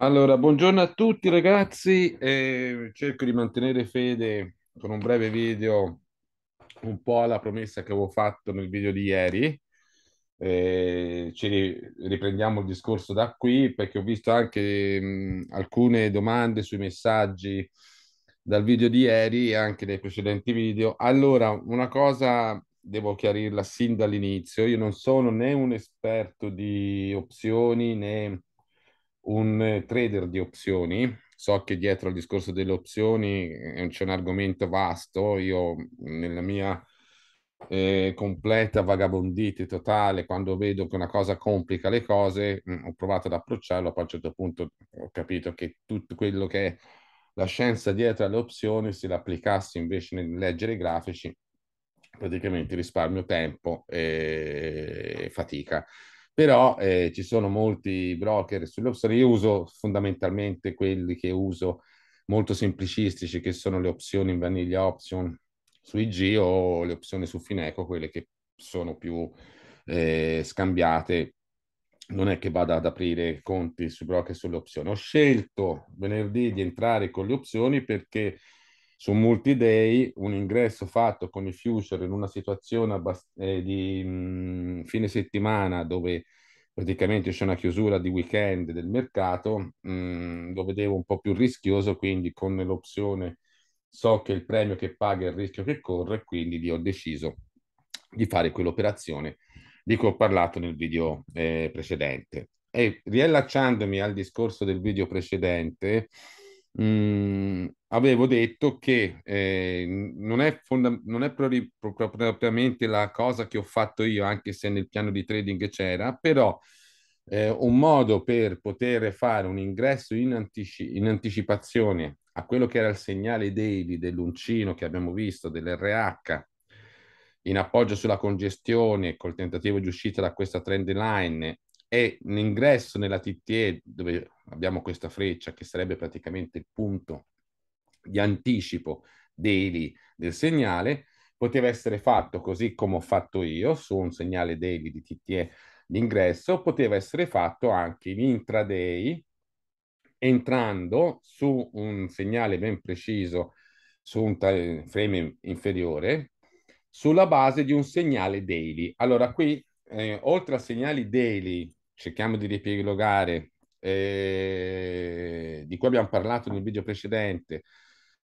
Allora, buongiorno a tutti ragazzi, eh, cerco di mantenere fede con un breve video un po' alla promessa che avevo fatto nel video di ieri. Eh, ci riprendiamo il discorso da qui perché ho visto anche mh, mm, alcune domande sui messaggi dal video di ieri e anche dai precedenti video. Allora, una cosa devo chiarirla sin dall'inizio, io non sono né un esperto di opzioni né un eh, trader di opzioni. So che dietro al discorso delle opzioni eh, c'è un argomento vasto. Io nella mia eh, completa vagabondite totale, quando vedo che una cosa complica le cose, mh, mm, ho provato ad approcciarlo, poi a un certo punto ho capito che tutto quello che è la scienza dietro alle opzioni, se l'applicassi invece nel leggere i grafici, praticamente risparmio tempo e fatica però eh, ci sono molti broker sulle opzioni. Io uso fondamentalmente quelli che uso molto semplicistici, che sono le opzioni in vaniglia option su IG o le opzioni su Fineco, quelle che sono più eh, scambiate. Non è che vada ad aprire conti sui broker sulle opzioni. Ho scelto venerdì di entrare con le opzioni perché su multi-day, un ingresso fatto con i future in una situazione abbast- eh, di mh, mm, fine settimana dove praticamente c'è una chiusura di weekend del mercato, mh, mm, lo vedevo un po' più rischioso, quindi con l'opzione so che il premio che paga è il rischio che corre, quindi ho deciso di fare quell'operazione di cui ho parlato nel video eh, precedente. E riallacciandomi al discorso del video precedente, mh, mm, avevo detto che eh, non, è fonda- non è propriamente la cosa che ho fatto io, anche se nel piano di trading c'era, però eh, un modo per poter fare un ingresso in, antici- in anticipazione a quello che era il segnale daily dell'uncino che abbiamo visto, dell'RH, in appoggio sulla congestione col tentativo di uscita da questa trend line è l'ingresso nella TTE dove abbiamo questa freccia che sarebbe praticamente il punto di anticipo daily del segnale, poteva essere fatto così come ho fatto io su un segnale daily di TTE d'ingresso, poteva essere fatto anche in intraday entrando su un segnale ben preciso su un frame inferiore sulla base di un segnale daily. Allora qui eh, oltre a segnali daily cerchiamo di riepilogare, eh, di cui abbiamo parlato nel video precedente,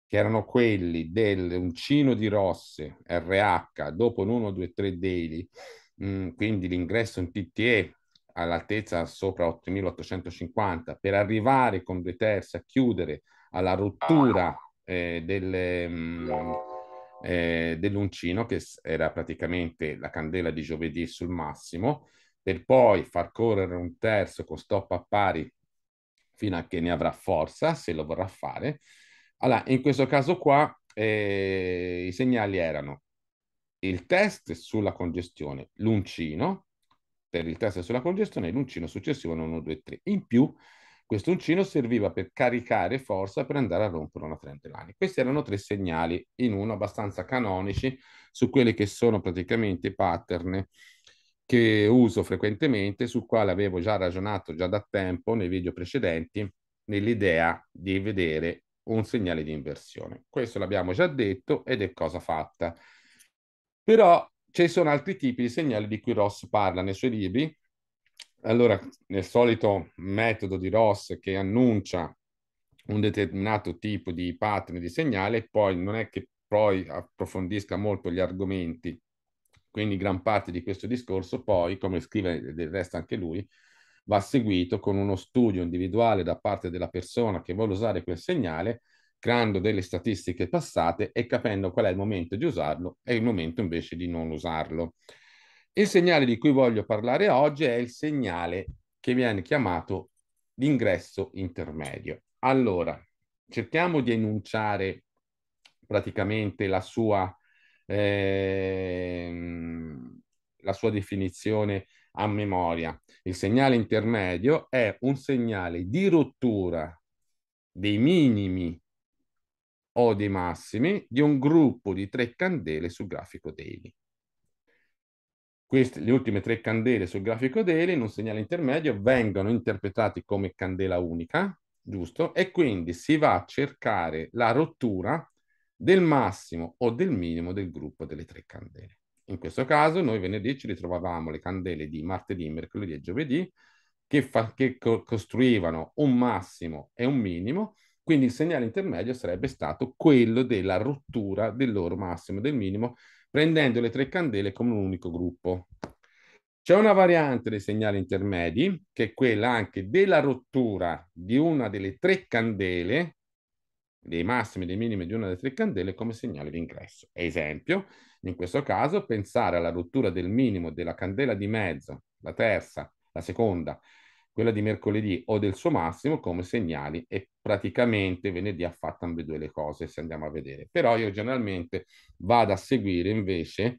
che erano quelli del uncino di rosse RH dopo l'1-2-3 daily, mh, quindi l'ingresso in TTE all'altezza sopra 8850 per arrivare con due terzi a chiudere alla rottura eh, del, mh, mm, eh, dell'uncino che era praticamente la candela di giovedì sul massimo per poi far correre un terzo con stop a pari fino a che ne avrà forza, se lo vorrà fare. Allora, in questo caso qua eh, i segnali erano il test sulla congestione, l'uncino, per il test sulla congestione, l'uncino successivo non 1, 2, 3. In più, questo uncino serviva per caricare forza per andare a rompere una trentelani. Questi erano tre segnali in uno abbastanza canonici su quelli che sono praticamente i pattern che uso frequentemente, sul quale avevo già ragionato già da tempo nei video precedenti, nell'idea di vedere un segnale di inversione. Questo l'abbiamo già detto ed è cosa fatta. Però ci sono altri tipi di segnali di cui Ross parla nei suoi libri. Allora, nel solito metodo di Ross che annuncia un determinato tipo di pattern di segnale, poi non è che poi approfondisca molto gli argomenti quindi gran parte di questo discorso poi, come scrive del resto anche lui, va seguito con uno studio individuale da parte della persona che vuole usare quel segnale, creando delle statistiche passate e capendo qual è il momento di usarlo e il momento invece di non usarlo. Il segnale di cui voglio parlare oggi è il segnale che viene chiamato l'ingresso intermedio. Allora, cerchiamo di enunciare praticamente la sua ehm, la sua definizione a memoria. Il segnale intermedio è un segnale di rottura dei minimi o dei massimi di un gruppo di tre candele sul grafico daily. Queste, le ultime tre candele sul grafico daily in un segnale intermedio vengono interpretate come candela unica, giusto? E quindi si va a cercare la rottura del massimo o del minimo del gruppo delle tre candele. In questo caso noi venerdì ci ritrovavamo le candele di martedì, mercoledì e giovedì che, fa, che co costruivano un massimo e un minimo, quindi il segnale intermedio sarebbe stato quello della rottura del loro massimo e del minimo, prendendo le tre candele come un unico gruppo. C'è una variante dei segnali intermedi, che è quella anche della rottura di una delle tre candele dei massimi e dei minimi di una delle tre candele come segnale di ingresso. Esempio, in questo caso, pensare alla rottura del minimo della candela di mezzo, la terza, la seconda, quella di mercoledì o del suo massimo come segnali e praticamente venerdì ha fatto ambedue le cose se andiamo a vedere. Però io generalmente vado a seguire invece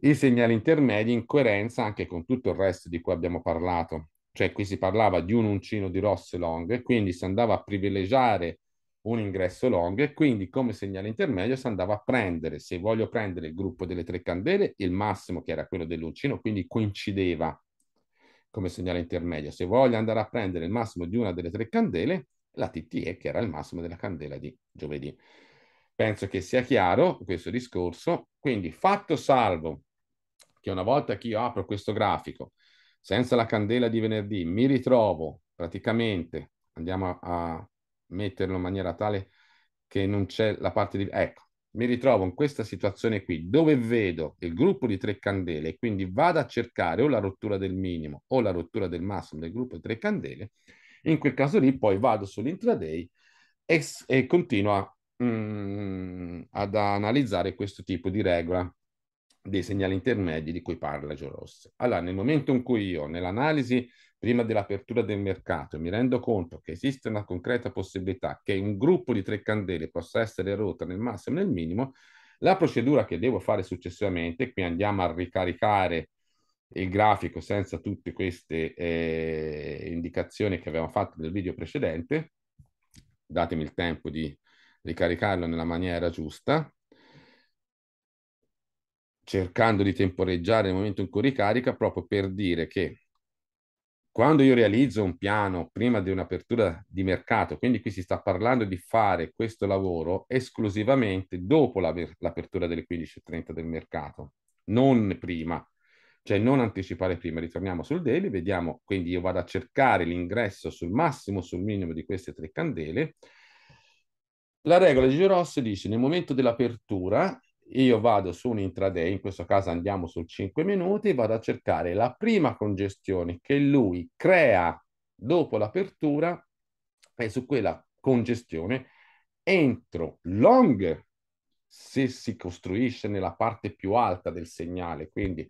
i segnali intermedi in coerenza anche con tutto il resto di cui abbiamo parlato. Cioè qui si parlava di un uncino di rosse long, quindi si andava a privilegiare un ingresso long e quindi come segnale intermedio si andava a prendere, se voglio prendere il gruppo delle tre candele, il massimo che era quello dell'uncino, quindi coincideva come segnale intermedio. Se voglio andare a prendere il massimo di una delle tre candele, la TTE che era il massimo della candela di giovedì. Penso che sia chiaro questo discorso, quindi fatto salvo che una volta che io apro questo grafico senza la candela di venerdì mi ritrovo praticamente, andiamo a, a metterlo in maniera tale che non c'è la parte di... Ecco, mi ritrovo in questa situazione qui dove vedo il gruppo di tre candele e quindi vado a cercare o la rottura del minimo o la rottura del massimo del gruppo di tre candele, in quel caso lì poi vado sull'intraday e, e continuo a, mm, ad analizzare questo tipo di regola dei segnali intermedi di cui parla Gio Rossi. Allora, nel momento in cui io nell'analisi prima dell'apertura del mercato, mi rendo conto che esiste una concreta possibilità che un gruppo di tre candele possa essere rotta nel massimo e nel minimo, la procedura che devo fare successivamente, qui andiamo a ricaricare il grafico senza tutte queste eh, indicazioni che avevamo fatto nel video precedente, datemi il tempo di ricaricarlo nella maniera giusta, cercando di temporeggiare il momento in cui ricarica, proprio per dire che quando io realizzo un piano prima di un'apertura di mercato, quindi qui si sta parlando di fare questo lavoro esclusivamente dopo l'apertura delle 15.30 del mercato, non prima, cioè non anticipare prima. Ritorniamo sul daily, vediamo, quindi io vado a cercare l'ingresso sul massimo, sul minimo di queste tre candele. La regola di Giro Ross dice nel momento dell'apertura io vado su un intraday, in questo caso andiamo su 5 minuti, vado a cercare la prima congestione che lui crea dopo l'apertura e su quella congestione entro long se si costruisce nella parte più alta del segnale, quindi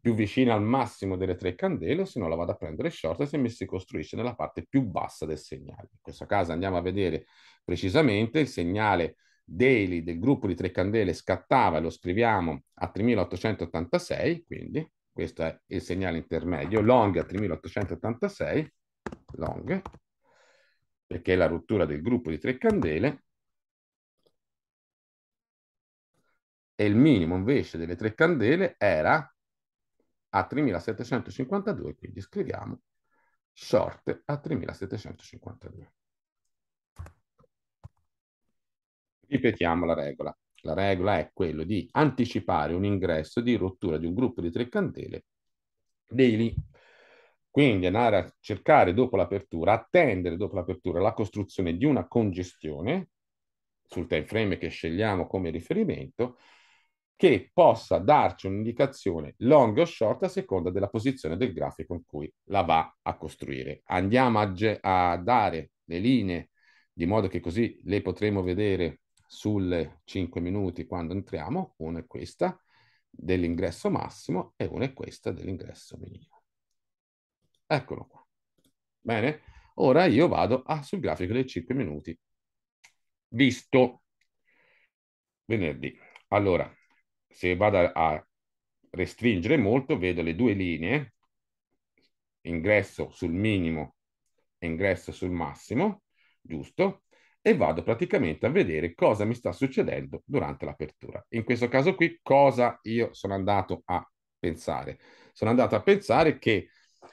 più vicina al massimo delle tre candele, o se no la vado a prendere short se mi si costruisce nella parte più bassa del segnale. In questo caso andiamo a vedere precisamente il segnale daily del gruppo di Tre Candele scattava, lo scriviamo a 3886, quindi questo è il segnale intermedio, long a 3886, long, perché è la rottura del gruppo di Tre Candele, e il minimo invece delle Tre Candele era a 3752, quindi scriviamo short a 3752. Ripetiamo la regola. La regola è quella di anticipare un ingresso di rottura di un gruppo di tre candele daily. Quindi andare a cercare dopo l'apertura, attendere dopo l'apertura la costruzione di una congestione sul time frame che scegliamo come riferimento che possa darci un'indicazione long o short a seconda della posizione del grafico in cui la va a costruire. Andiamo a, a dare le linee di modo che così le potremo vedere sulle 5 minuti quando entriamo, una è questa dell'ingresso massimo e una è questa dell'ingresso minimo. Eccolo qua. Bene, ora io vado a, ah, sul grafico dei 5 minuti visto venerdì. Allora, se vado a restringere molto, vedo le due linee, ingresso sul minimo e ingresso sul massimo, giusto? e vado praticamente a vedere cosa mi sta succedendo durante l'apertura. In questo caso qui, cosa io sono andato a pensare? Sono andato a pensare che,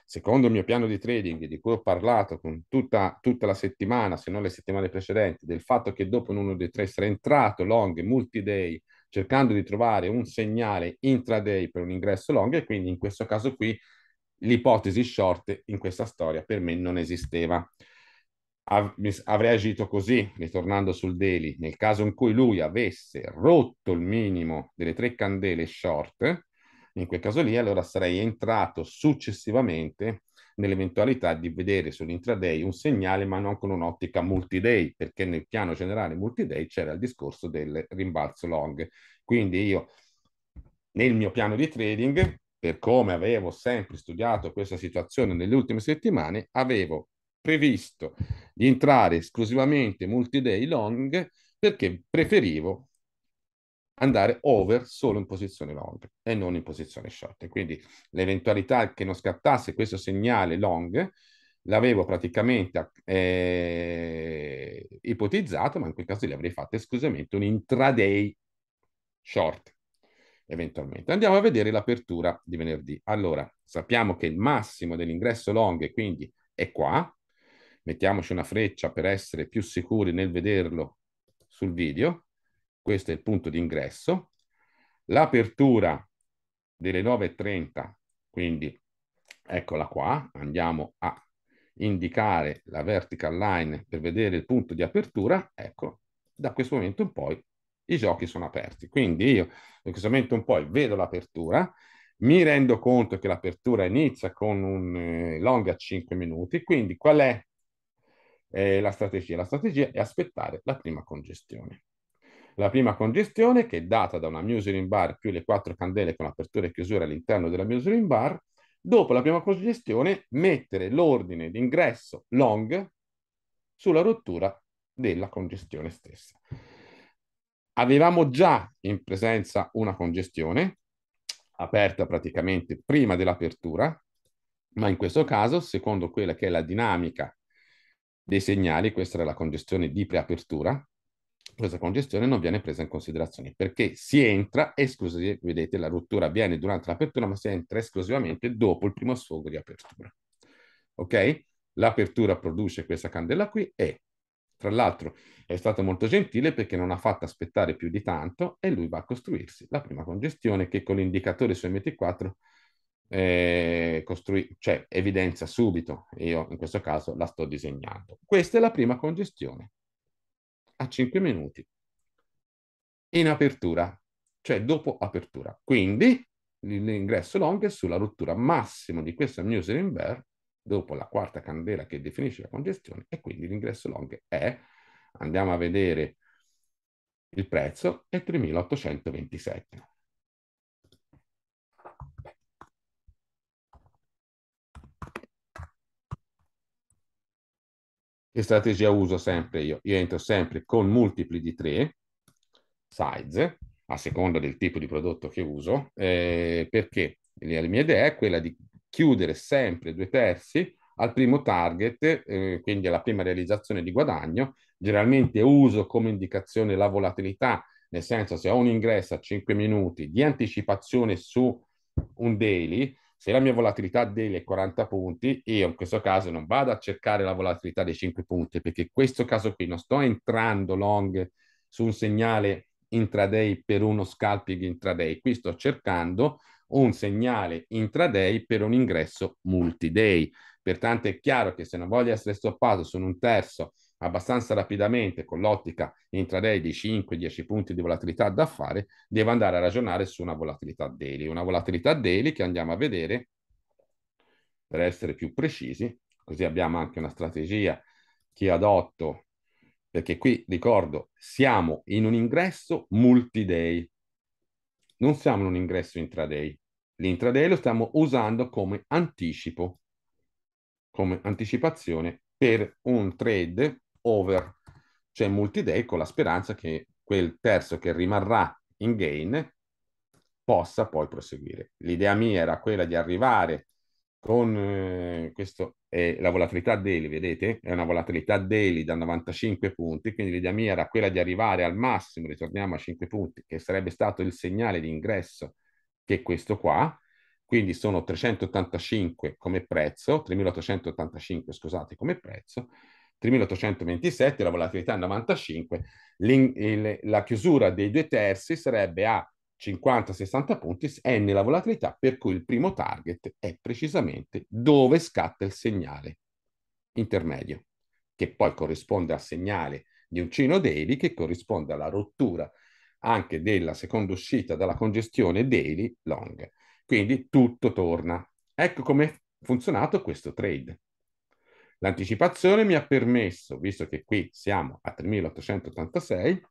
secondo il mio piano di trading, di cui ho parlato con tutta, tutta la settimana, se non le settimane precedenti, del fatto che dopo un 1 2, 3 sarei entrato long multi-day, cercando di trovare un segnale intraday per un ingresso long, e quindi in questo caso qui l'ipotesi short in questa storia per me non esisteva avrei agito così, ritornando sul Daily, nel caso in cui lui avesse rotto il minimo delle tre candele short, in quel caso lì allora sarei entrato successivamente nell'eventualità di vedere sull'intraday un segnale ma non con un'ottica multiday perché nel piano generale multiday c'era il discorso del rimbalzo long quindi io nel mio piano di trading per come avevo sempre studiato questa situazione nelle ultime settimane avevo previsto di entrare esclusivamente multi-day long perché preferivo andare over solo in posizione long e non in posizione short. Quindi l'eventualità che non scattasse questo segnale long l'avevo praticamente eh, ipotizzato, ma in quel caso gli avrei fatto esclusivamente un intraday short eventualmente. Andiamo a vedere l'apertura di venerdì. Allora, sappiamo che il massimo dell'ingresso long quindi è qua, mettiamoci una freccia per essere più sicuri nel vederlo sul video, questo è il punto di ingresso, l'apertura delle 9.30, quindi eccola qua, andiamo a indicare la vertical line per vedere il punto di apertura, ecco, da questo momento in poi i giochi sono aperti. Quindi io da questo momento in poi vedo l'apertura, mi rendo conto che l'apertura inizia con un eh, long a 5 minuti, quindi qual è eh, la strategia? La strategia è aspettare la prima congestione. La prima congestione, che è data da una muserin bar più le quattro candele con apertura e chiusura all'interno della muserin bar, dopo la prima congestione mettere l'ordine d'ingresso long sulla rottura della congestione stessa. Avevamo già in presenza una congestione aperta praticamente prima dell'apertura, ma in questo caso, secondo quella che è la dinamica dei segnali, questa era la congestione di preapertura, questa congestione non viene presa in considerazione perché si entra esclusivamente, vedete la rottura avviene durante l'apertura ma si entra esclusivamente dopo il primo sfogo di apertura. Ok? L'apertura produce questa candela qui e tra l'altro è stato molto gentile perché non ha fatto aspettare più di tanto e lui va a costruirsi la prima congestione che con l'indicatore su MT4 eh, costrui- cioè evidenzia subito, io in questo caso la sto disegnando. Questa è la prima congestione, a 5 minuti, in apertura, cioè dopo apertura. Quindi l'ingresso long è sulla rottura massima di questa muslin bear dopo la quarta candela che definisce la congestione e quindi l'ingresso long è, andiamo a vedere il prezzo, è 3827. Che strategia uso sempre io? Io entro sempre con multipli di tre size, a seconda del tipo di prodotto che uso, eh, perché la mia idea è quella di chiudere sempre due terzi al primo target, eh, quindi alla prima realizzazione di guadagno. Generalmente uso come indicazione la volatilità, nel senso se ho un ingresso a 5 minuti di anticipazione su un daily, se la mia volatilità delle 40 punti, io in questo caso non vado a cercare la volatilità dei 5 punti, perché in questo caso qui non sto entrando long su un segnale intraday per uno scalping intraday, qui sto cercando un segnale intraday per un ingresso multiday. Pertanto è chiaro che se non voglio essere stoppato sono un terzo abbastanza rapidamente con l'ottica intraday di 5-10 punti di volatilità da fare, devo andare a ragionare su una volatilità daily. Una volatilità daily che andiamo a vedere, per essere più precisi, così abbiamo anche una strategia che adotto, perché qui ricordo, siamo in un ingresso multi-day, non siamo in un ingresso intraday. L'intraday lo stiamo usando come anticipo, come anticipazione per un trade over, cioè multi-day con la speranza che quel terzo che rimarrà in gain possa poi proseguire. L'idea mia era quella di arrivare con eh, questo è la volatilità daily, vedete? È una volatilità daily da 95 punti, quindi l'idea mia era quella di arrivare al massimo, ritorniamo a 5 punti, che sarebbe stato il segnale di ingresso che è questo qua, quindi sono 385 come prezzo, 3885 scusate come prezzo, 3.827, la volatilità 95, la chiusura dei due terzi sarebbe a 50-60 punti, è nella volatilità per cui il primo target è precisamente dove scatta il segnale intermedio, che poi corrisponde al segnale di un cino daily, che corrisponde alla rottura anche della seconda uscita dalla congestione daily long. Quindi tutto torna. Ecco come è funzionato questo trade. L'anticipazione mi ha permesso, visto che qui siamo a 3886,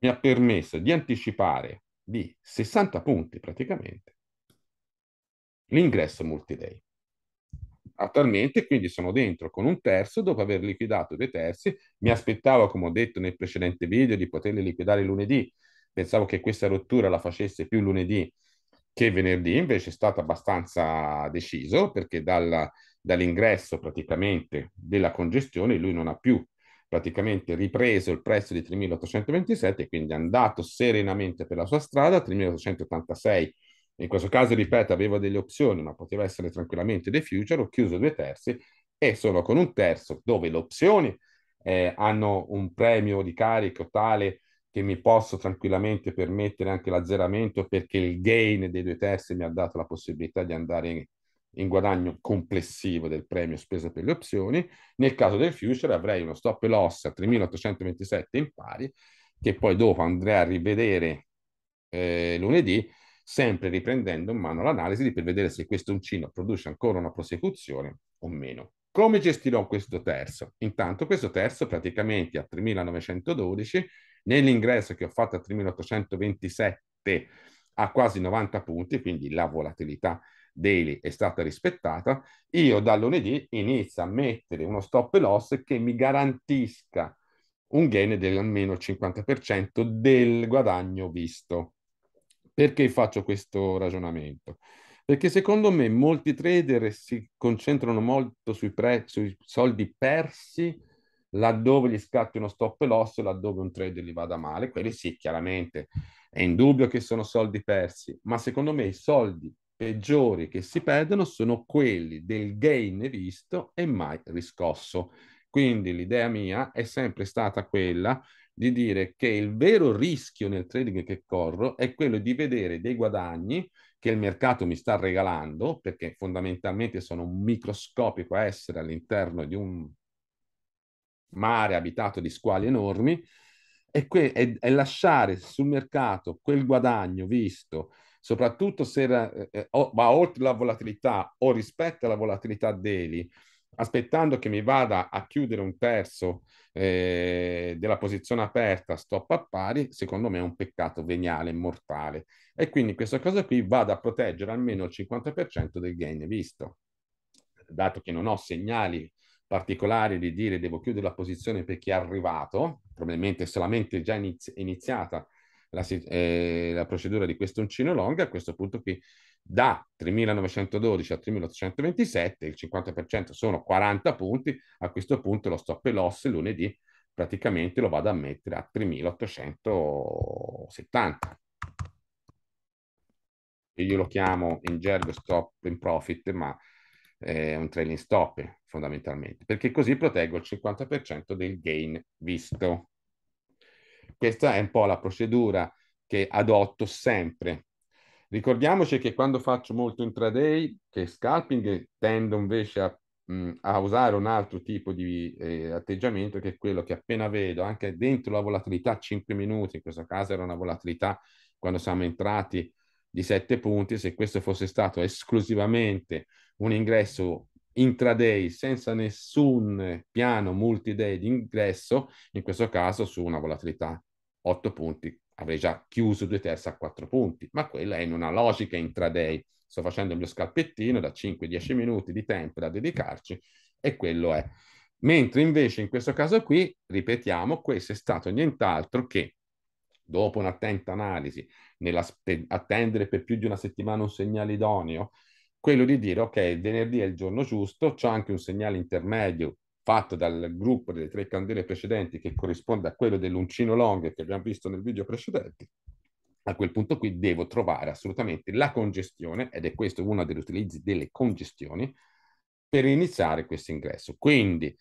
mi ha permesso di anticipare di 60 punti praticamente l'ingresso multiday. Attualmente quindi sono dentro con un terzo, dopo aver liquidato due terzi, mi aspettavo, come ho detto nel precedente video, di poterli liquidare lunedì, pensavo che questa rottura la facesse più lunedì che venerdì, invece è stato abbastanza deciso perché dalla, dall'ingresso praticamente della congestione, lui non ha più praticamente ripreso il prezzo di 3.827 e quindi è andato serenamente per la sua strada, 3.886 in questo caso, ripeto, aveva delle opzioni, ma poteva essere tranquillamente dei future, ho chiuso due terzi e sono con un terzo dove le opzioni eh, hanno un premio di carico tale che mi posso tranquillamente permettere anche l'azzeramento perché il gain dei due terzi mi ha dato la possibilità di andare in, in guadagno complessivo del premio spesa per le opzioni. Nel caso del future avrei uno stop loss a 3.827 in pari, che poi dopo andrei a rivedere eh, lunedì, sempre riprendendo in mano l'analisi per vedere se questo uncino produce ancora una prosecuzione o meno. Come gestirò questo terzo? Intanto questo terzo praticamente a 3.912, nell'ingresso che ho fatto a 3.827 ha quasi 90 punti, quindi la volatilità daily è stata rispettata, io da lunedì inizio a mettere uno stop loss che mi garantisca un gain dell'almeno 50% del guadagno visto. Perché faccio questo ragionamento? Perché secondo me molti trader si concentrano molto sui, pre- sui soldi persi laddove gli scatti uno stop loss, laddove un trader gli vada male, quelli sì, chiaramente è indubbio che sono soldi persi, ma secondo me i soldi peggiori che si perdono sono quelli del gain visto e mai riscosso. Quindi l'idea mia è sempre stata quella di dire che il vero rischio nel trading che corro è quello di vedere dei guadagni che il mercato mi sta regalando, perché fondamentalmente sono un microscopico essere all'interno di un mare abitato di squali enormi, e, que- e-, e lasciare sul mercato quel guadagno visto soprattutto se eh, eh, va eh, oltre la volatilità o rispetto alla volatilità daily, aspettando che mi vada a chiudere un terzo eh, della posizione aperta stop a pari, secondo me è un peccato veniale, mortale. E quindi questa cosa qui vada a proteggere almeno il 50% del gain visto, dato che non ho segnali particolari di dire devo chiudere la posizione perché è arrivato, probabilmente solamente già inizi- iniziata la, eh, la procedura di questo uncino long a questo punto qui da 3.912 a 3.827, il 50% sono 40 punti, a questo punto lo stop e loss lunedì praticamente lo vado a mettere a 3.870. Io lo chiamo in gergo stop in profit, ma eh, è un trailing stop fondamentalmente, perché così proteggo il 50% del gain visto. Questa è un po' la procedura che adotto sempre. Ricordiamoci che quando faccio molto intraday, che scalping, tendo invece a, mh, mm, a usare un altro tipo di eh, atteggiamento che è quello che appena vedo, anche dentro la volatilità 5 minuti, in questo caso era una volatilità quando siamo entrati di 7 punti, se questo fosse stato esclusivamente un ingresso intraday senza nessun piano multiday di ingresso, in questo caso su una volatilità 8 punti, avrei già chiuso due terzi a 4 punti, ma quella è in una logica intraday. Sto facendo il mio scalpettino da 5-10 minuti di tempo da dedicarci e quello è. Mentre invece in questo caso qui, ripetiamo, questo è stato nient'altro che dopo un'attenta analisi, nell'attendere per più di una settimana un segnale idoneo, quello di dire ok, venerdì è il giorno giusto, c'è anche un segnale intermedio fatto dal gruppo delle tre candele precedenti che corrisponde a quello dell'uncino long che abbiamo visto nel video precedente, a quel punto qui devo trovare assolutamente la congestione, ed è questo uno degli utilizzi delle congestioni, per iniziare questo ingresso. Quindi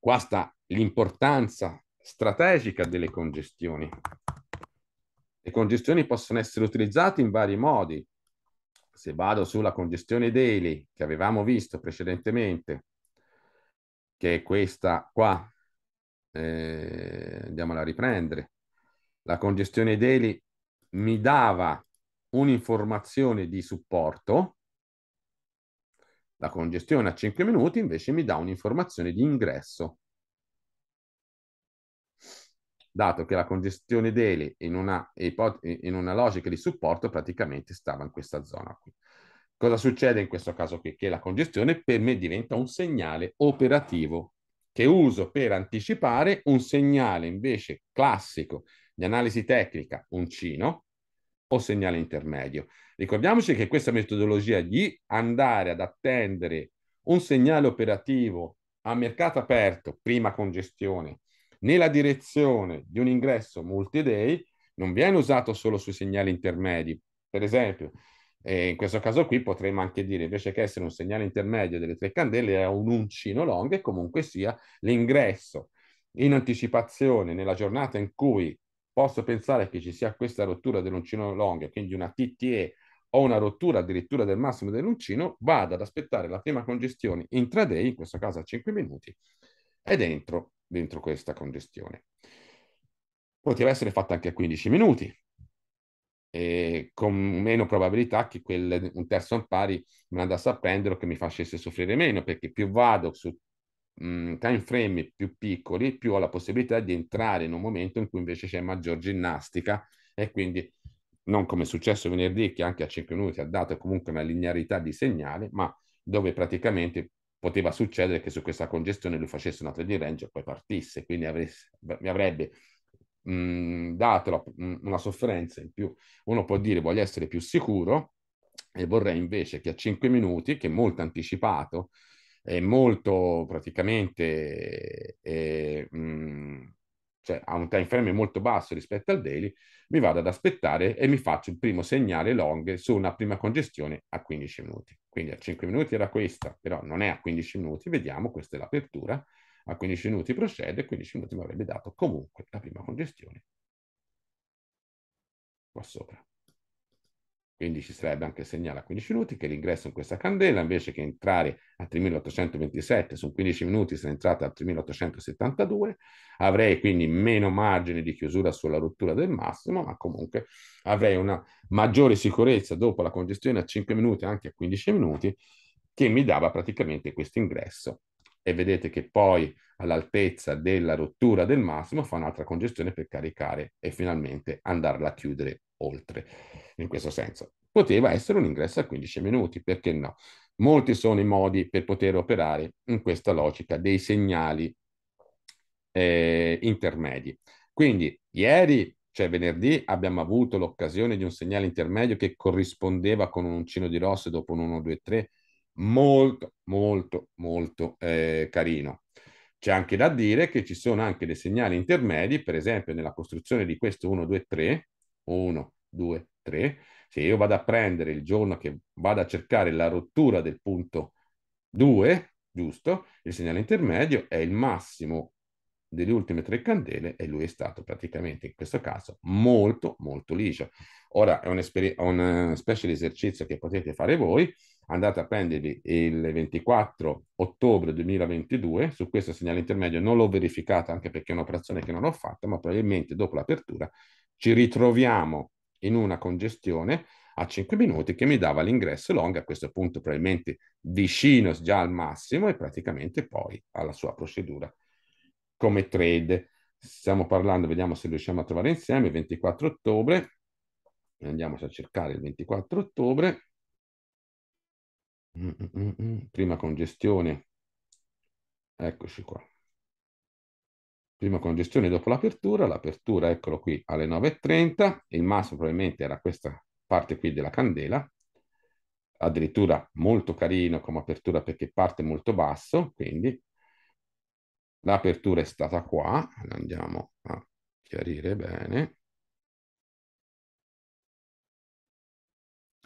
qua sta l'importanza strategica delle congestioni. Le congestioni possono essere utilizzate in vari modi. Se vado sulla congestione daily che avevamo visto precedentemente, che è questa qua. Eh, andiamola a riprendere. La congestione daily mi dava un'informazione di supporto. La congestione a 5 minuti invece mi dà un'informazione di ingresso. Dato che la congestione daily in una, in una logica di supporto praticamente stava in questa zona qui. Cosa succede in questo caso qui? Che la congestione per me diventa un segnale operativo che uso per anticipare un segnale invece classico di analisi tecnica, uncino, o segnale intermedio. Ricordiamoci che questa metodologia di andare ad attendere un segnale operativo a mercato aperto, prima congestione, nella direzione di un ingresso multi-day, non viene usato solo sui segnali intermedi. Per esempio, e in questo caso qui potremmo anche dire invece che essere un segnale intermedio delle tre candele è un uncino long e comunque sia l'ingresso in anticipazione nella giornata in cui posso pensare che ci sia questa rottura dell'uncino long, quindi una TTE o una rottura addirittura del massimo dell'uncino, vado ad aspettare la prima congestione intraday, in questo caso a 5 minuti, e entro dentro questa congestione. Poteva essere fatta anche a 15 minuti, eh, con meno probabilità che quel, un terzo impari me andasse a prendere o che mi facesse soffrire meno, perché più vado su mh, time frame più piccoli, più ho la possibilità di entrare in un momento in cui invece c'è maggior ginnastica e quindi non come è successo venerdì che anche a 5 minuti ha dato comunque una linearità di segnale, ma dove praticamente poteva succedere che su questa congestione lui facesse un altro di range e poi partisse, quindi avesse, mi avrebbe dato una sofferenza in più. Uno può dire voglio essere più sicuro e vorrei invece che a 5 minuti, che è molto anticipato, è molto praticamente... È, eh, mh, cioè ha un time frame molto basso rispetto al daily, mi vado ad aspettare e mi faccio il primo segnale long su una prima congestione a 15 minuti. Quindi a 5 minuti era questa, però non è a 15 minuti, vediamo, questa è l'apertura a 15 minuti procede, 15 minuti mi avrebbe dato comunque la prima congestione qua sopra. Quindi ci sarebbe anche il segnale a 15 minuti che l'ingresso in questa candela, invece che entrare a 3827, su 15 minuti sono entrata a 3872, avrei quindi meno margine di chiusura sulla rottura del massimo, ma comunque avrei una maggiore sicurezza dopo la congestione a 5 minuti, anche a 15 minuti, che mi dava praticamente questo ingresso e vedete che poi all'altezza della rottura del massimo fa un'altra congestione per caricare e finalmente andarla a chiudere oltre. In questo senso poteva essere un ingresso a 15 minuti, perché no? Molti sono i modi per poter operare in questa logica dei segnali eh, intermedi. Quindi ieri, cioè venerdì, abbiamo avuto l'occasione di un segnale intermedio che corrispondeva con un uncino di rosso dopo un 1, 2, 3 molto, molto, molto eh, carino. C'è anche da dire che ci sono anche dei segnali intermedi, per esempio nella costruzione di questo 1, 2, 3, 1, 2, 3, se io vado a prendere il giorno che vado a cercare la rottura del punto 2, giusto, il segnale intermedio è il massimo delle ultime tre candele e lui è stato praticamente in questo caso molto molto liscio. Ora è un, una specie di esercizio che potete fare voi, andate a prendervi il 24 ottobre 2022, su questo segnale intermedio non l'ho verificato anche perché è un'operazione che non ho fatto, ma probabilmente dopo l'apertura ci ritroviamo in una congestione a 5 minuti che mi dava l'ingresso long a questo punto probabilmente vicino già al massimo e praticamente poi alla sua procedura come trade. Stiamo parlando, vediamo se riusciamo a trovare insieme, 24 ottobre, Andiamoci a cercare il 24 ottobre, Mm, mm, mm, Prima congestione. Eccoci qua. Prima congestione dopo l'apertura, l'apertura eccolo qui alle 9.30, il massimo probabilmente era questa parte qui della candela, addirittura molto carino come apertura perché parte molto basso, quindi l'apertura è stata qua, andiamo a chiarire bene.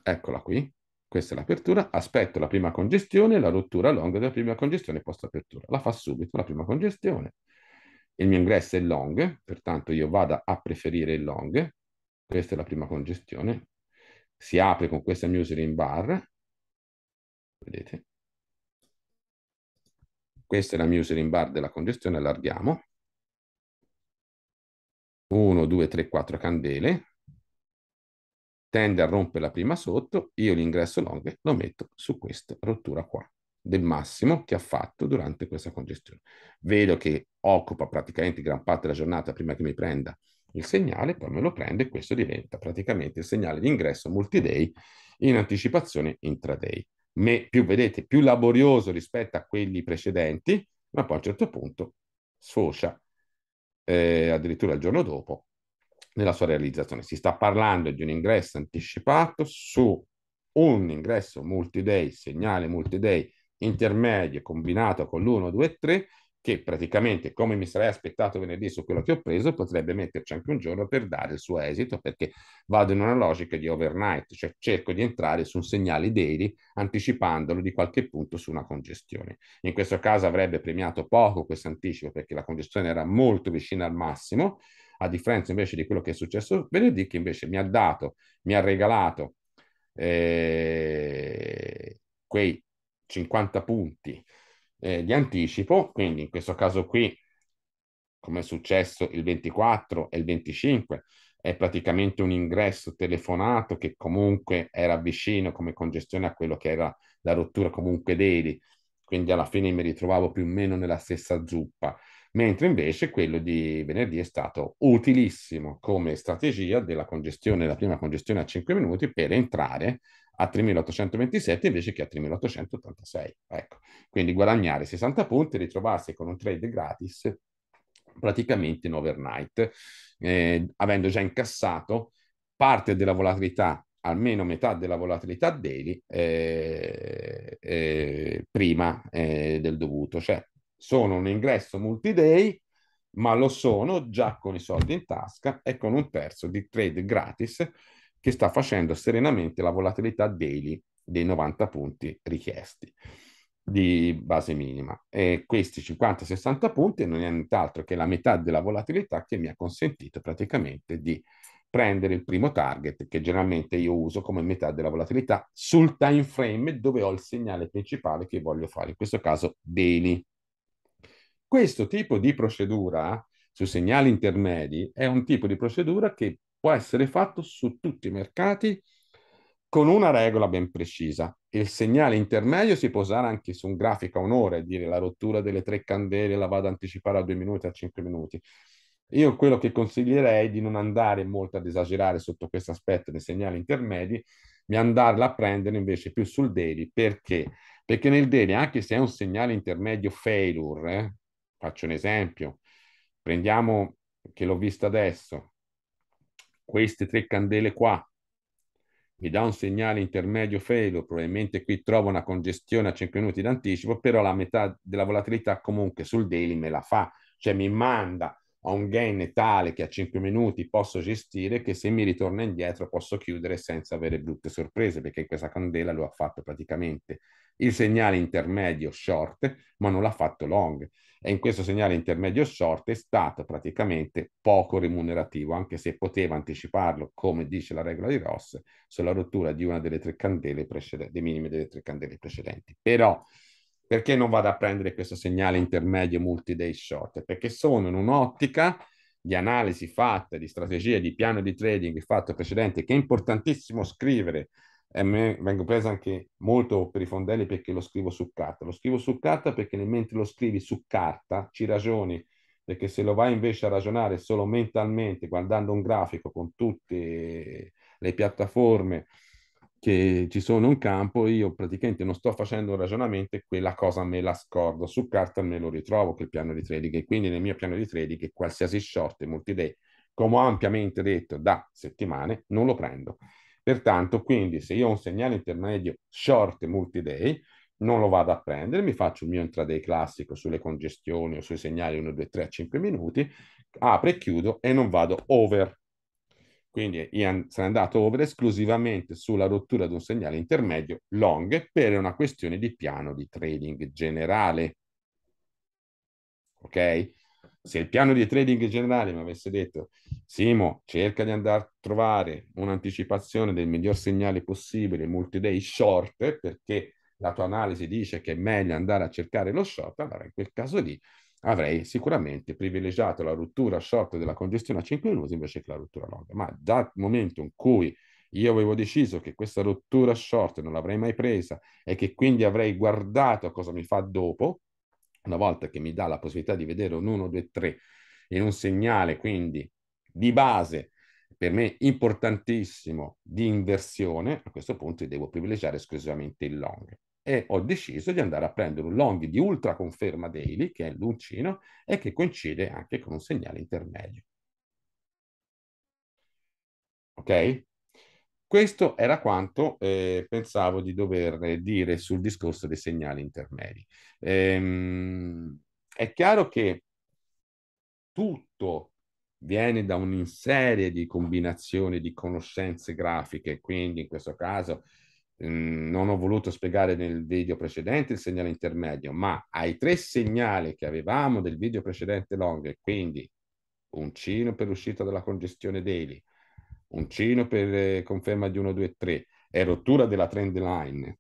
Eccola qui. Questa è l'apertura, aspetto la prima congestione, la rottura long della prima congestione post apertura. La fa subito, la prima congestione. Il mio ingresso è long, pertanto io vado a preferire il long. Questa è la prima congestione. Si apre con questa music in bar. Vedete? Questa è la music in bar della congestione, allarghiamo. 1, 2, 3, 4 candele, tende a rompere la prima sotto, io l'ingresso long lo metto su questa rottura qua del massimo che ha fatto durante questa congestione. Vedo che occupa praticamente gran parte della giornata prima che mi prenda il segnale, poi me lo prende e questo diventa praticamente il segnale di ingresso multiday in anticipazione intraday. Me, più vedete, più laborioso rispetto a quelli precedenti, ma poi a un certo punto sfocia eh, addirittura il giorno dopo nella sua realizzazione. Si sta parlando di un ingresso anticipato su un ingresso multi-day, segnale multi-day intermedio combinato con l'1, 2, 3, che praticamente come mi sarei aspettato venerdì su quello che ho preso, potrebbe metterci anche un giorno per dare il suo esito, perché vado in una logica di overnight, cioè cerco di entrare su un segnale daily anticipandolo di qualche punto su una congestione. In questo caso avrebbe premiato poco questo anticipo perché la congestione era molto vicina al massimo, a differenza invece di quello che è successo venerdì, che invece mi ha dato, mi ha regalato eh, quei 50 punti eh, di anticipo, quindi in questo caso qui, come è successo il 24 e il 25, è praticamente un ingresso telefonato che comunque era vicino come congestione a quello che era la rottura comunque daily, quindi alla fine mi ritrovavo più o meno nella stessa zuppa mentre invece quello di venerdì è stato utilissimo come strategia della congestione, la prima congestione a 5 minuti per entrare a 3.827 invece che a 3.886. Ecco, quindi guadagnare 60 punti e ritrovarsi con un trade gratis praticamente in overnight, eh, avendo già incassato parte della volatilità, almeno metà della volatilità daily, eh, eh, prima eh, del dovuto. Cioè, sono un ingresso multi-day, ma lo sono già con i soldi in tasca e con un terzo di trade gratis che sta facendo serenamente la volatilità daily dei 90 punti richiesti di base minima. E questi 50-60 punti non è nient'altro che la metà della volatilità che mi ha consentito praticamente di prendere il primo target che generalmente io uso come metà della volatilità sul time frame dove ho il segnale principale che voglio fare, in questo caso daily. Questo tipo di procedura su segnali intermedi è un tipo di procedura che può essere fatto su tutti i mercati con una regola ben precisa. Il segnale intermedio si può usare anche su un grafico a un'ora dire la rottura delle tre candele la vado ad anticipare a due minuti, a cinque minuti. Io quello che consiglierei è di non andare molto ad esagerare sotto questo aspetto dei segnali intermedi, mi andarla a prendere invece più sul daily. Perché? Perché nel daily, anche se è un segnale intermedio failure, eh, Faccio un esempio. Prendiamo, che l'ho vista adesso, queste tre candele qua. Mi dà un segnale intermedio freddo, probabilmente qui trovo una congestione a 5 minuti d'anticipo, però la metà della volatilità comunque sul daily me la fa, cioè mi manda a un gain tale che a 5 minuti posso gestire che se mi ritorna indietro posso chiudere senza avere brutte sorprese perché questa candela lo ha fatto praticamente il segnale intermedio short ma non l'ha fatto long e in questo segnale intermedio short è stato praticamente poco remunerativo, anche se poteva anticiparlo, come dice la regola di Ross, sulla rottura di una delle tre candele precedenti, dei minimi delle tre candele precedenti. Però perché non vado a prendere questo segnale intermedio multi-day short? Perché sono in un'ottica di analisi fatta, di strategia, di piano di trading fatto precedente, che è importantissimo scrivere e me, vengo preso anche molto per i fondelli perché lo scrivo su carta. Lo scrivo su carta perché nel, mentre lo scrivi su carta ci ragioni, perché se lo vai invece a ragionare solo mentalmente, guardando un grafico con tutte le piattaforme che ci sono in campo, io praticamente non sto facendo un ragionamento e quella cosa me la scordo. Su carta me lo ritrovo che il piano di trading e quindi nel mio piano di trading qualsiasi short e multi-day, come ho ampiamente detto da settimane, non lo prendo. Pertanto, quindi, se io ho un segnale intermedio short multi-day, non lo vado a prendere, mi faccio il mio intraday classico sulle congestioni o sui segnali 1, 2, 3 5 minuti, apro e chiudo e non vado over. Quindi Ian sarà andato over esclusivamente sulla rottura di un segnale intermedio long per una questione di piano di trading generale. Ok? se il piano di trading generale mi avesse detto Simo cerca di andare a trovare un'anticipazione del miglior segnale possibile multi-day short perché la tua analisi dice che è meglio andare a cercare lo short, allora in quel caso lì avrei sicuramente privilegiato la rottura short della congestione a 5 minuti invece che la rottura long Ma dal momento in cui io avevo deciso che questa rottura short non l'avrei mai presa e che quindi avrei guardato cosa mi fa dopo, una volta che mi dà la possibilità di vedere un 1, 2, 3 in un segnale quindi di base per me importantissimo di inversione, a questo punto devo privilegiare esclusivamente il long. E ho deciso di andare a prendere un long di ultra conferma daily, che è l'uncino, e che coincide anche con un segnale intermedio. Ok? Questo era quanto eh, pensavo di dover dire sul discorso dei segnali intermedi. Ehm, è chiaro che tutto viene da una di combinazioni di conoscenze grafiche, quindi in questo caso mm, non ho voluto spiegare nel video precedente il segnale intermedio, ma ai tre segnali che avevamo del video precedente long, quindi uncino per l'uscita dalla congestione daily, Uncino per eh, conferma di 1, 2, 3 e rottura della trend line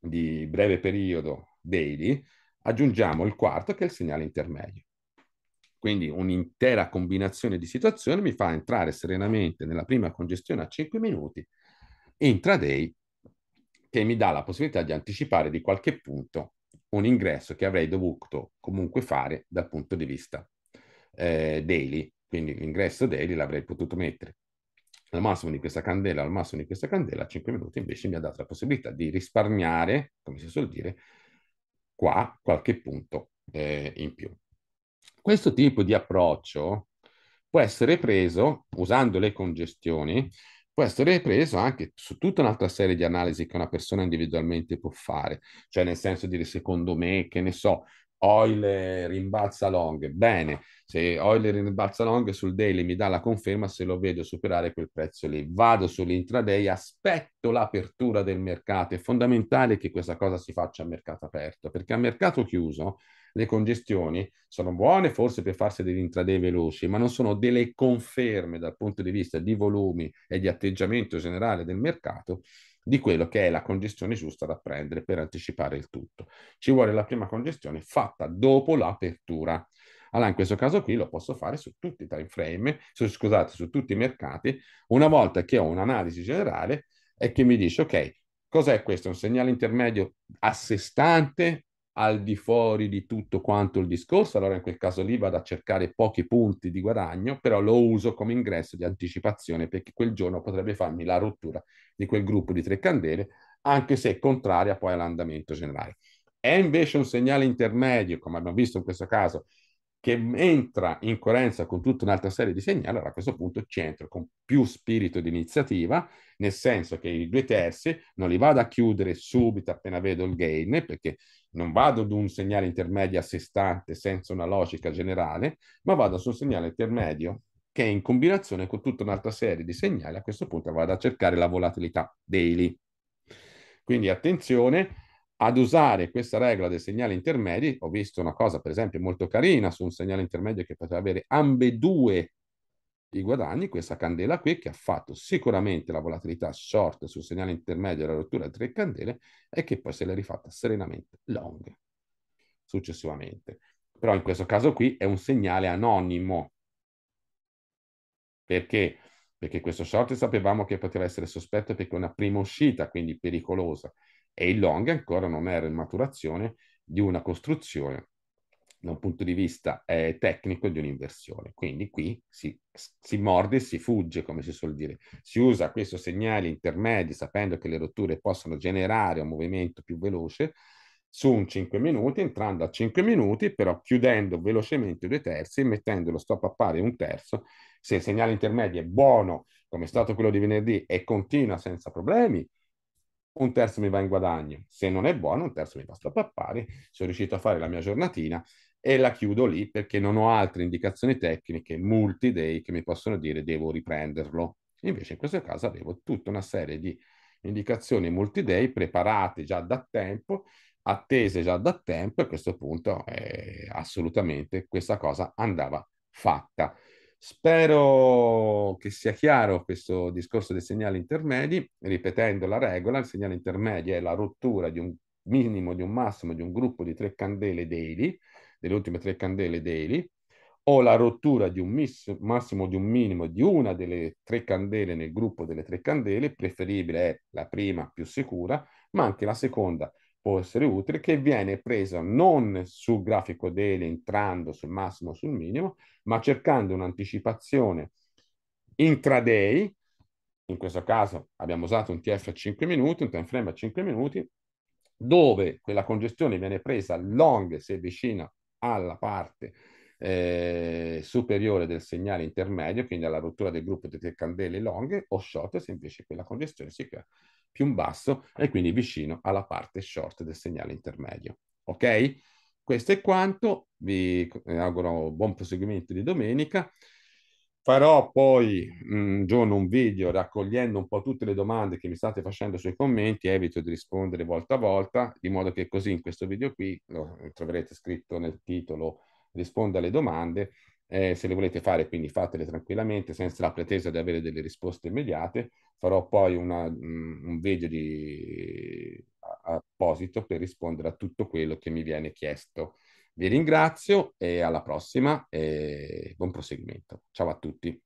di breve periodo daily, aggiungiamo il quarto che è il segnale intermedio. Quindi un'intera combinazione di situazioni mi fa entrare serenamente nella prima congestione a 5 minuti intraday che mi dà la possibilità di anticipare di qualche punto un ingresso che avrei dovuto comunque fare dal punto di vista eh, daily. Quindi l'ingresso daily l'avrei potuto mettere al massimo di questa candela, al massimo di questa candela, 5 minuti invece mi ha dato la possibilità di risparmiare, come si suol dire, qua qualche punto eh, in più. Questo tipo di approccio può essere preso, usando le congestioni, può essere preso anche su tutta un'altra serie di analisi che una persona individualmente può fare, cioè nel senso di dire secondo me, che ne so, Oil rimbalza long, bene, se Oil rimbalza long sul daily mi dà la conferma se lo vedo superare quel prezzo lì, vado sull'intraday, aspetto l'apertura del mercato, è fondamentale che questa cosa si faccia a mercato aperto, perché a mercato chiuso le congestioni sono buone forse per farsi degli intraday veloci, ma non sono delle conferme dal punto di vista di volumi e di atteggiamento generale del mercato di quello che è la congestione giusta da prendere per anticipare il tutto. Ci vuole la prima congestione fatta dopo l'apertura. Allora, in questo caso qui lo posso fare su tutti i time frame, su, scusate, su tutti i mercati, una volta che ho un'analisi generale e che mi dice, ok, cos'è questo? Un segnale intermedio a sé stante al di fuori di tutto quanto il discorso, allora in quel caso lì vado a cercare pochi punti di guadagno, però lo uso come ingresso di anticipazione perché quel giorno potrebbe farmi la rottura di quel gruppo di tre candele, anche se è contraria poi all'andamento generale. È invece un segnale intermedio, come abbiamo visto in questo caso, che entra in coerenza con tutta un'altra serie di segnali, allora a questo punto ci entro con più spirito di iniziativa, nel senso che i due terzi non li vado a chiudere subito appena vedo il gain, perché non vado ad un segnale intermedio a sé stante senza una logica generale, ma vado su un segnale intermedio che in combinazione con tutta un'altra serie di segnali a questo punto vado a cercare la volatilità daily. Quindi attenzione ad usare questa regola del segnale intermedi. Ho visto una cosa, per esempio, molto carina su un segnale intermedio che poteva avere ambedue i guadagni, questa candela qui che ha fatto sicuramente la volatilità short sul segnale intermedio della rottura di tre candele e che poi se l'è rifatta serenamente long successivamente. Però in questo caso qui è un segnale anonimo. Perché? Perché questo short sapevamo che poteva essere sospetto perché è una prima uscita, quindi pericolosa, e il long ancora non era in maturazione di una costruzione da un punto di vista eh, tecnico di un'inversione. Quindi qui si, si morde si fugge, come si suol dire. Si usa questo segnale intermedio, sapendo che le rotture possono generare un movimento più veloce su un 5 minuti, entrando a 5 minuti, però chiudendo velocemente due terzi, mettendo lo stop a pari un terzo. Se il segnale intermedio è buono, come è stato quello di venerdì, e continua senza problemi, un terzo mi va in guadagno. Se non è buono, un terzo mi va a stop a pari. Sono riuscito a fare la mia giornatina e la chiudo lì perché non ho altre indicazioni tecniche multi-day che mi possono dire devo riprenderlo. Invece in questo caso avevo tutta una serie di indicazioni multi-day preparate già da tempo, attese già da tempo e a questo punto eh, assolutamente questa cosa andava fatta. Spero che sia chiaro questo discorso dei segnali intermedi, ripetendo la regola, il segnale intermedio è la rottura di un minimo, di un massimo, di un gruppo di tre candele daily, delle ultime tre candele daily, o la rottura di un miss, massimo di un minimo di una delle tre candele nel gruppo delle tre candele, preferibile è la prima più sicura, ma anche la seconda può essere utile, che viene presa non sul grafico daily entrando sul massimo o sul minimo, ma cercando un'anticipazione intraday, in questo caso abbiamo usato un TF a 5 minuti, un time frame a 5 minuti, dove quella congestione viene presa long se vicina alla parte eh, superiore del segnale intermedio, quindi alla rottura del gruppo delle candele longhe o short, se invece quella congestione si crea più in basso e quindi vicino alla parte short del segnale intermedio. Ok? Questo è quanto, vi auguro buon proseguimento di domenica. Farò poi mm, un giorno un video raccogliendo un po' tutte le domande che mi state facendo sui commenti, evito di rispondere volta a volta, di modo che così in questo video qui, lo troverete scritto nel titolo, risponda alle domande, eh, se le volete fare quindi fatele tranquillamente senza la pretesa di avere delle risposte immediate, farò poi una, mm, un video di, apposito per rispondere a tutto quello che mi viene chiesto. Vi ringrazio e alla prossima e buon proseguimento. Ciao a tutti.